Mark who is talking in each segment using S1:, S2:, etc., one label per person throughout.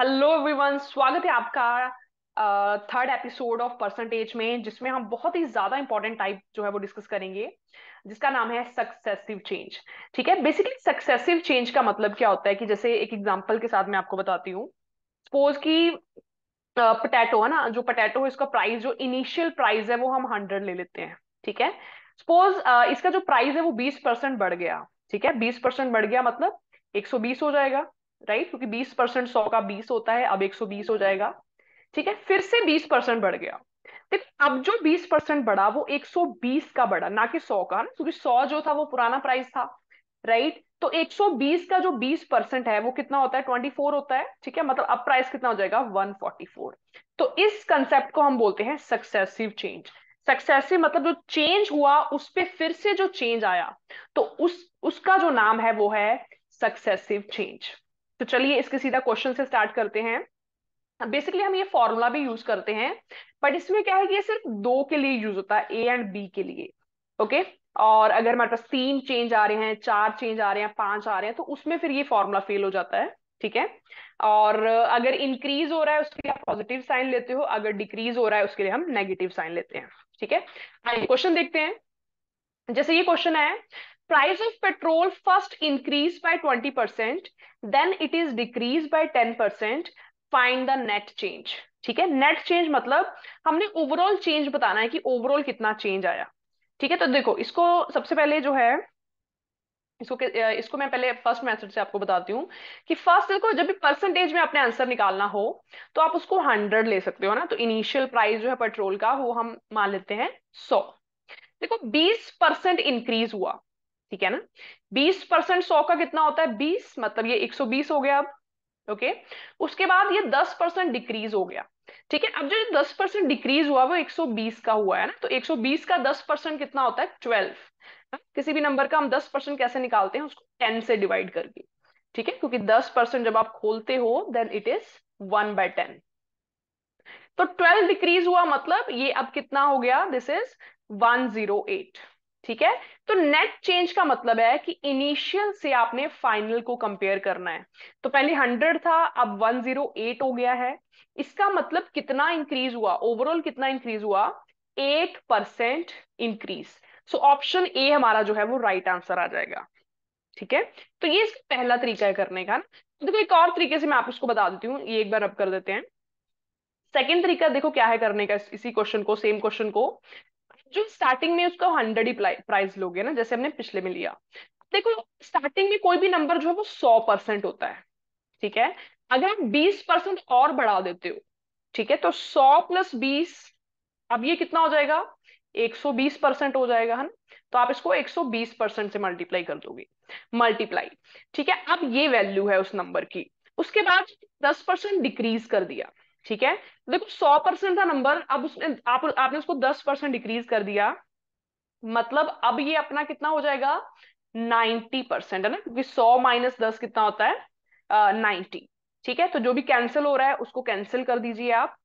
S1: Hello everyone स्वागत है आपका थर्ड एपिसोड ऑफ परसेंटेज में जिसमें हम बहुत ही ज्यादा इंपॉर्टेंट टाइप जो है वो डिस्कस करेंगे जिसका नाम है सक्सेसिव चेंज ठीक है बेसिकली सक्सेसिव चेंज का मतलब क्या होता है कि जैसे एक एग्जांपल के साथ मैं आपको बताती हूँ सपोज की पोटैटो है ना जो पोटैटो है इसका प्राइस जो इनिशियल प्राइस है वो हम हंड्रेड ले लेते हैं ठीक है सपोज इसका जो प्राइस है वो बीस परसेंट बढ़ गया ठीक है बीस परसेंट बढ़ गया मतलब एक सौ बीस हो जाएगा राइट क्योंकि बीस परसेंट सौ का बीस होता है अब एक सौ बीस हो जाएगा ठीक है फिर से बीस परसेंट बढ़ गया लेकिन अब जो बीस परसेंट बढ़ा वो एक सौ बीस का बढ़ा ना कि सौ का ना क्योंकि सौ जो था वो पुराना प्राइस था राइट तो 120 का जो 20 परसेंट है वो कितना होता है 24 होता है ठीक है मतलब अब प्राइस कितना हो जाएगा 144 तो इस कंसेप्ट को हम बोलते हैं सक्सेसिव चेंज सक्सेसिव मतलब जो चेंज हुआ उस पर फिर से जो चेंज आया तो उस उसका जो नाम है वो है सक्सेसिव चेंज तो चलिए इसके सीधा क्वेश्चन से स्टार्ट करते हैं बेसिकली हम ये फॉर्मूला भी यूज करते हैं बट इसमें क्या है कि ये सिर्फ दो के लिए यूज होता है ए एंड बी के लिए ओके okay? और अगर हमारे पास तीन चेंज आ रहे हैं चार चेंज आ रहे हैं पांच आ रहे हैं तो उसमें फिर ये फॉर्मूला फेल हो जाता है ठीक है और अगर इंक्रीज हो रहा है उसके लिए आप पॉजिटिव साइन लेते हो अगर डिक्रीज हो रहा है उसके लिए हम नेगेटिव साइन लेते हैं ठीक है क्वेश्चन देखते हैं जैसे ये क्वेश्चन है price of petrol first increased by 20%, then it is decreased by 10%, find the net change. ठीक है नेट चेंज मतलब हमने ओवरऑल चेंज बताना है कि ओवरऑल कितना चेंज आया ठीक है तो देखो इसको सबसे पहले जो है इसको इसको मैं पहले फर्स्ट मेथड से आपको बताती हूँ कि फर्स्ट देखो जब भी परसेंटेज में अपने आंसर निकालना हो तो आप उसको हंड्रेड ले सकते हो ना तो इनिशियल प्राइस जो है पेट्रोल का वो हम मान लेते हैं सौ देखो बीस परसेंट इंक्रीज हुआ ठीक है ना बीस परसेंट सौ का कितना होता है बीस मतलब ये एक सौ बीस हो गया अब ओके उसके बाद ये दस परसेंट डिक्रीज हो गया ठीक है अब जो दस परसेंट डिक्रीज हुआ वो एक सौ बीस का हुआ है ना तो एक सौ बीस का दस परसेंट कितना होता है ट्वेल्व हाँ, किसी भी नंबर का हम दस परसेंट कैसे निकालते हैं उसको टेन से डिवाइड करके ठीक है क्योंकि दस परसेंट जब आप खोलते हो then it is one by ten तो ट्वेल्व डिक्रीज हुआ मतलब ये अब कितना हो गया this is one zero eight ठीक है तो नेट चेंज का मतलब है कि इनिशियल से आपने फाइनल को कंपेयर करना है तो पहले हंड्रेड था अब वन जीरो एट हो गया है इसका मतलब कितना इंक्रीज हुआ ओवरऑल कितना इंक्रीज हुआ eight percent increase so option A हमारा जो है वो राइट right आंसर आ जाएगा ठीक है तो ये पहला तरीका है करने का तो देखो एक और तरीके से मैं आप उसको बता देती हूँ ये एक बार अब कर देते हैं सेकेंड तरीका देखो क्या है करने का इसी क्वेश्चन को सेम क्वेश्चन को जो स्टार्टिंग में उसको हंड्रेड ही प्राइस लोगे ना जैसे हमने पिछले में लिया देखो स्टार्टिंग में कोई भी नंबर जो है वो सौ परसेंट होता है ठीक है अगर आप बीस परसेंट और बढ़ा देते हो ठीक है तो सौ प्लस बीस अब ये कितना हो जाएगा एक सौ बीस परसेंट हो जाएगा है ना तो आप इसको एक सौ बीस परसेंट से मल्टीप्लाई कर दोगे मल्टीप्लाई ठीक है अब ये वैल्यू है उस नंबर की उसके बाद दस परसेंट डिक्रीज कर दिया ठीक है देखो सौ परसेंट था नंबर अब उसने आप, आपने उसको दस परसेंट डिक्रीज कर दिया मतलब अब ये अपना कितना हो जाएगा नाइन्टी परसेंट है ना क्योंकि सौ माइनस दस कितना होता है नाइन्टी ठीक है तो जो भी कैंसिल हो रहा है उसको कैंसिल कर दीजिए आप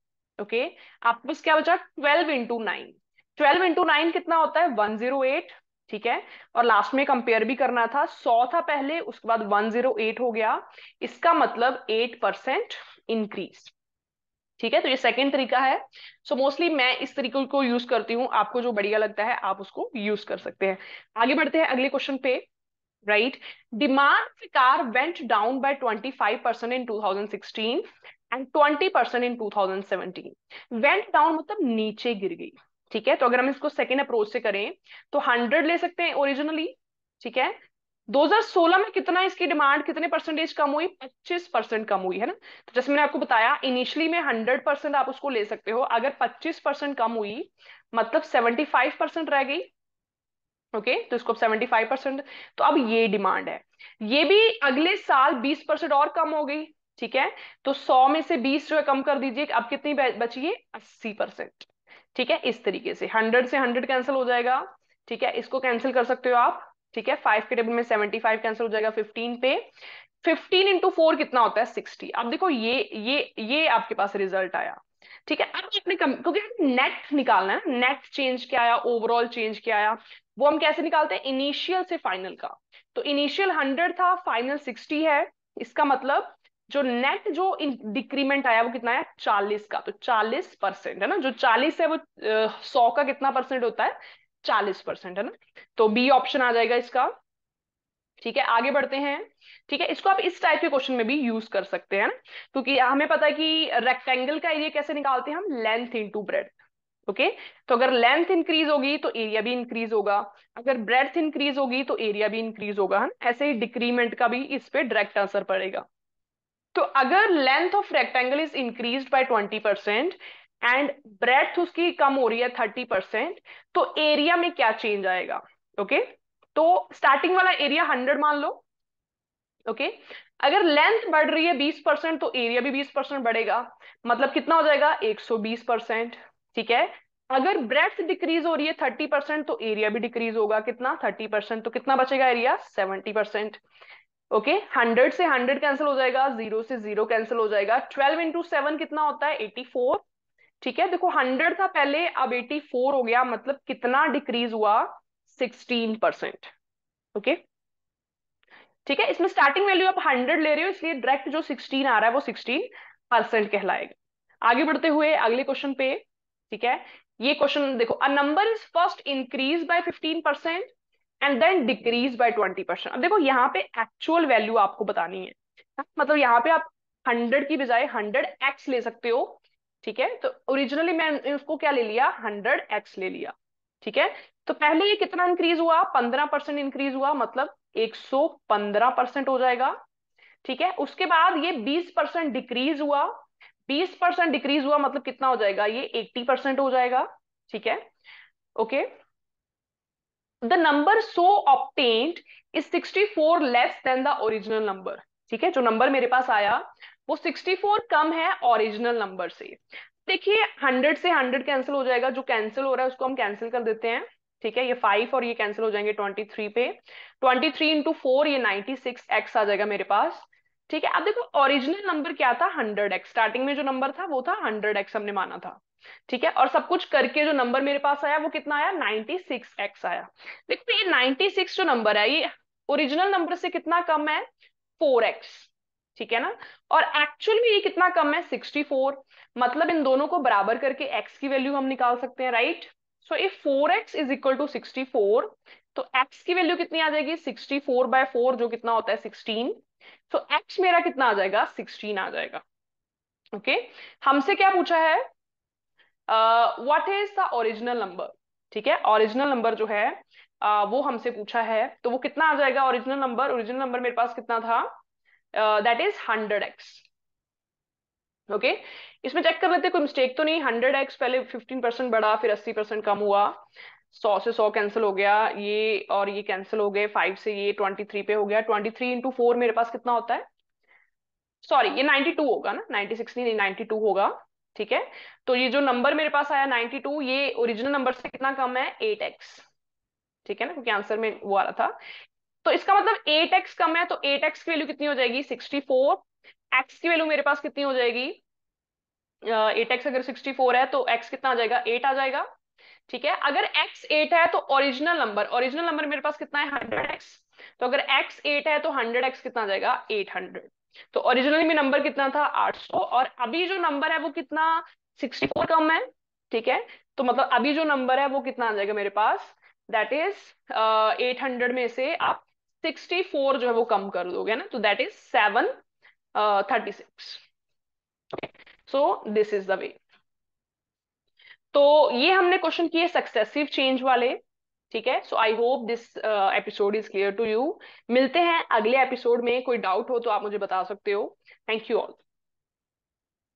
S1: ओके आप बस क्या बचा twelve into nine twelve into nine कितना होता है वन जीरो एट ठीक है और लास्ट में कंपेयर भी करना था सौ था पहले उसके बाद वन जीरो एट हो गया इसका मतलब एट परसेंट इंक्रीज ठीक है तो ये सेकंड तरीका है सो so मोस्टली मैं इस तरीके को यूज करती हूँ आपको जो बढ़िया लगता है आप उसको यूज कर सकते हैं आगे बढ़ते हैं अगले क्वेश्चन पे right demand for car went down by 25% in 2016 and 20% in 2017 went down मतलब नीचे गिर गई ठीक है तो अगर हम इसको सेकेंड अप्रोच से करें तो हंड्रेड ले सकते हैं ओरिजिनली ठीक है 2016 में कितना इसकी डिमांड कितने परसेंटेज कम हुई 25 परसेंट कम हुई है ना तो जैसे मैंने आपको बताया इनिशियली में 100 परसेंट आप उसको ले सकते हो अगर 25 परसेंट कम हुई मतलब 75 परसेंट रह गई ओके तो इसको 75 परसेंट तो अब ये डिमांड है ये भी अगले साल 20 परसेंट और कम हो गई ठीक है तो सौ में से बीस जो है कम कर दीजिए अब कितनी बची है परसेंट ठीक है इस तरीके से हंड्रेड से हंड्रेड कैंसिल हो जाएगा ठीक है इसको कैंसिल कर सकते हो आप ठीक है फाइव के टेबल में सेवेंटी फाइव कैंसिल हो जाएगा फिफ्टीन पे फिफ्टीन इंटू फोर कितना होता है सिक्सटी अब देखो ये ये ये आपके पास रिजल्ट आया ठीक है अब आपने कम क्योंकि नेट निकालना है नेट चेंज क्या आया ओवरऑल चेंज क्या आया वो हम कैसे निकालते हैं इनिशियल से फाइनल का तो इनिशियल हंड्रेड था फाइनल सिक्सटी है इसका मतलब जो नेट जो डिक्रीमेंट आया वो कितना आया चालीस का तो चालीस परसेंट है ना जो चालीस है वो सौ का कितना परसेंट होता है चालीस परसेंट है ना तो बी ऑप्शन आ जाएगा इसका ठीक है आगे बढ़ते हैं ठीक है इसको आप इस टाइप के क्वेश्चन में भी यूज कर सकते हैं ना क्योंकि हमें पता है कि रेक्टेंगल का एरिया कैसे निकालते हैं हम लेंथ इन टू ओके तो अगर लेंथ इंक्रीज होगी तो एरिया भी इंक्रीज होगा अगर ब्रेथ इंक्रीज होगी तो एरिया भी इंक्रीज होगा है ऐसे ही डिक्रीमेंट का भी इस पर डायरेक्ट आंसर पड़ेगा तो अगर length of rectangle is increase by twenty percent and breadth उसकी कम हो रही है थर्टी परसेंट तो एरिया में क्या चेंज आएगा ओके okay? तो स्टार्टिंग वाला एरिया हंड्रेड मान लो ओके okay? अगर लेंथ बढ़ रही है बीस परसेंट तो एरिया भी बीस परसेंट बढ़ेगा मतलब कितना हो जाएगा एक सौ बीस परसेंट ठीक है अगर ब्रेथ डिक्रीज हो रही है थर्टी परसेंट तो एरिया भी डिक्रीज होगा कितना थर्टी परसेंट तो कितना बचेगा area seventy percent okay hundred से हंड्रेड कैंसिल हो जाएगा जीरो से जीरो कैंसिल हो जाएगा ट्वेल्व इंटू सेवन कितना होता है एटी फोर ठीक है देखो हंड्रेड था पहले अब एटी फोर हो गया मतलब कितना डिक्रीज हुआ सिक्सटीन परसेंट ओके ठीक है इसमें स्टार्टिंग वैल्यू आप हंड्रेड ले रहे हो इसलिए डायरेक्ट जो सिक्सटीन आ रहा है वो सिक्सटीन परसेंट कहलाएगा आगे बढ़ते हुए अगले क्वेश्चन पे ठीक है ये क्वेश्चन देखो a number is first increase by fifteen percent and then decrease by twenty percent अब देखो यहाँ पे एक्चुअल वैल्यू आपको बतानी है मतलब यहाँ पे आप हंड्रेड की बजाय हंड्रेड एक्स ले सकते हो ठीक है तो ओरिजिनली मैं उसको क्या ले लिया हंड्रेड एक्स ले लिया ठीक है तो पहले ये कितना इंक्रीज हुआ पंद्रह परसेंट इंक्रीज हुआ मतलब एक सौ पंद्रह परसेंट हो जाएगा ठीक है उसके बाद ये बीस परसेंट डिक्रीज हुआ बीस परसेंट डिक्रीज हुआ मतलब कितना हो जाएगा ये एट्टी परसेंट हो जाएगा ठीक है okay the number so obtained is sixty four less than the original number ठीक है जो नंबर मेरे पास आया वो 64 कम है ओरिजिनल नंबर से देखिए 100 से 100 कैंसिल हो जाएगा जो कैंसिल हो रहा है उसको हम कैंसिल कर देते हैं ठीक है ये फाइव और ये कैंसिल हो जाएंगे ट्वेंटी थ्री पे ट्वेंटी थ्री इंटू फोर ये नाइनटी सिक्स एक्स आ जाएगा मेरे पास ठीक है अब देखो ओरिजिनल नंबर क्या था हंड्रेड एक्स स्टार्टिंग में जो नंबर था वो था हंड्रेड एक्स हमने माना था ठीक है और सब कुछ करके जो नंबर मेरे पास आया वो कितना आया नाइनटी सिक्स एक्स आया देखो ये नाइनटी सिक्स जो नंबर है ये ओरिजिनल नंबर से कितना कम है फोर एक्स ठीक है ना और एक्चुअल में ये कितना कम है 64 मतलब इन दोनों को बराबर करके x की वैल्यू हम निकाल सकते हैं right so if 4x x is equal to sixty तो x की वैल्यू कितनी आ जाएगी 64 फोर बाय फोर जो कितना होता है 16 सो so, x मेरा कितना आ जाएगा 16 आ जाएगा ओके okay? हमसे क्या पूछा है what is the original number ठीक है ओरिजिनल नंबर जो है uh, वो हमसे पूछा है तो वो कितना आ जाएगा ओरिजिनल नंबर ओरिजिनल नंबर मेरे पास कितना था that is hundred x okay इसमें चेक कर लेते कोई मिस्टेक तो नहीं हंड्रेड एक्स पहले फिफ्टीन परसेंट बढ़ा फिर अस्सी परसेंट कम हुआ सौ से सौ कैंसिल हो गया ये और ये कैंसिल हो गए फाइव से ये ट्वेंटी थ्री पे हो गया ट्वेंटी थ्री इंटू फोर मेरे पास कितना होता है सॉरी ये नाइन्टी टू होगा ना नाइनटी सिक्स नहीं नाइन्टी टू होगा ठीक है तो ये जो नंबर मेरे पास आया नाइन्टी टू ये ओरिजिनल नंबर से कितना कम है एट एक्स ठीक है ना क्योंकि आंसर में वो आ रहा था तो इसका मतलब एट एक्स कम है तो एट एक्स की वैल्यू कितनी हो जाएगी सिक्सटी फोर एक्स की वैल्यू मेरे पास कितनी हो जाएगी एट एक्स अगर सिक्सटी फोर है तो एक्स कितना आ जाएगा एट आ जाएगा ठीक है अगर एक्स एट है तो ओरिजिनल नंबर ओरिजिनल नंबर मेरे पास कितना है हंड्रेड एक्स तो अगर एक्स एट है तो हंड्रेड एक्स कितना आ जाएगा एट हंड्रेड तो ओरिजिनली में नंबर कितना था आठ सौ और अभी जो नंबर है वो कितना सिक्सटी फोर कम है ठीक है तो मतलब अभी जो नंबर है वो कितना आ जाएगा मेरे पास दैट इज एट हंड्रेड में से आप सिक्सटी फोर जो है वो कम कर दोगे ना तो that is seven thirty six so this is the way तो ये हमने क्वेश्चन किए सक्सेसिव चेंज वाले ठीक है so I hope this episode is clear to you मिलते हैं अगले एपिसोड में कोई डाउट हो तो आप मुझे बता सकते हो थैंक यू ऑल